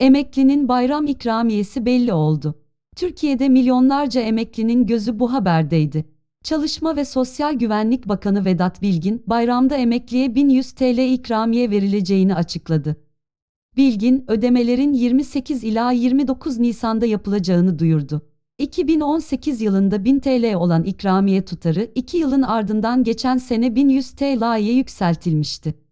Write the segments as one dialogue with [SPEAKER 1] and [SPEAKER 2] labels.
[SPEAKER 1] Emeklinin bayram ikramiyesi belli oldu. Türkiye'de milyonlarca emeklinin gözü bu haberdeydi. Çalışma ve Sosyal Güvenlik Bakanı Vedat Bilgin, bayramda emekliye 1100 TL ikramiye verileceğini açıkladı. Bilgin, ödemelerin 28 ila 29 Nisan'da yapılacağını duyurdu. 2018 yılında 1000 TL olan ikramiye tutarı 2 yılın ardından geçen sene 1100 TL'ye yükseltilmişti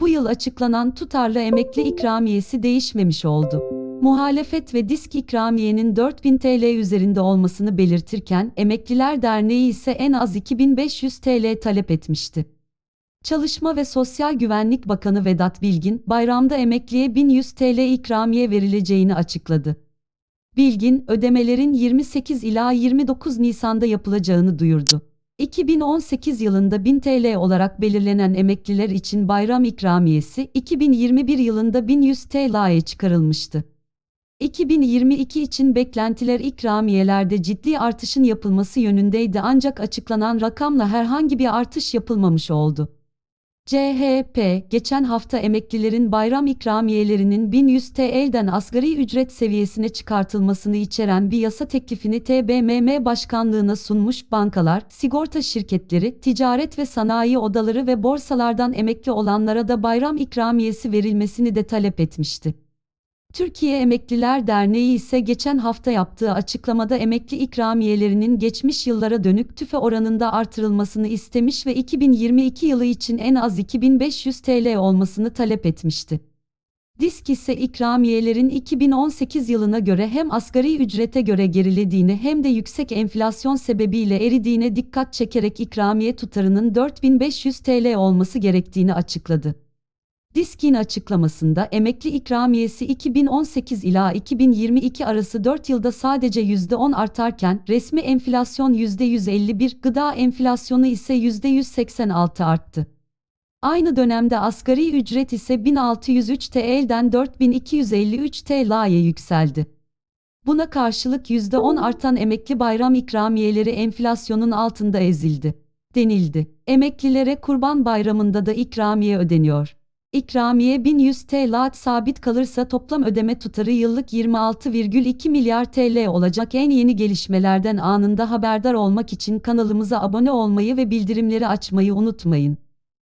[SPEAKER 1] bu yıl açıklanan tutarlı emekli ikramiyesi değişmemiş oldu. Muhalefet ve disk ikramiyenin 4000 TL üzerinde olmasını belirtirken Emekliler Derneği ise en az 2500 TL talep etmişti. Çalışma ve Sosyal Güvenlik Bakanı Vedat Bilgin, bayramda emekliye 1100 TL ikramiye verileceğini açıkladı. Bilgin, ödemelerin 28 ila 29 Nisan'da yapılacağını duyurdu. 2018 yılında 1000 TL olarak belirlenen emekliler için bayram ikramiyesi 2021 yılında 1100 TL'ye çıkarılmıştı. 2022 için beklentiler ikramiyelerde ciddi artışın yapılması yönündeydi ancak açıklanan rakamla herhangi bir artış yapılmamış oldu. CHP, geçen hafta emeklilerin bayram ikramiyelerinin 1100 TL'den asgari ücret seviyesine çıkartılmasını içeren bir yasa teklifini TBMM Başkanlığı'na sunmuş bankalar, sigorta şirketleri, ticaret ve sanayi odaları ve borsalardan emekli olanlara da bayram ikramiyesi verilmesini de talep etmişti. Türkiye Emekliler Derneği ise geçen hafta yaptığı açıklamada emekli ikramiyelerinin geçmiş yıllara dönük tüfe oranında artırılmasını istemiş ve 2022 yılı için en az 2500 TL olmasını talep etmişti. Disk ise ikramiyelerin 2018 yılına göre hem asgari ücrete göre gerilediğini hem de yüksek enflasyon sebebiyle eridiğine dikkat çekerek ikramiye tutarının 4500 TL olması gerektiğini açıkladı. Diskin açıklamasında emekli ikramiyesi 2018 ila 2022 arası 4 yılda sadece %10 artarken resmi enflasyon %151, gıda enflasyonu ise %186 arttı. Aynı dönemde asgari ücret ise 1603 TL'den 4253 TL'ye yükseldi. Buna karşılık %10 artan emekli bayram ikramiyeleri enflasyonun altında ezildi denildi. Emeklilere Kurban Bayramı'nda da ikramiye ödeniyor. İkramiye 1100 TL sabit kalırsa toplam ödeme tutarı yıllık 26,2 milyar TL olacak. En yeni gelişmelerden anında haberdar olmak için kanalımıza abone olmayı ve bildirimleri açmayı unutmayın.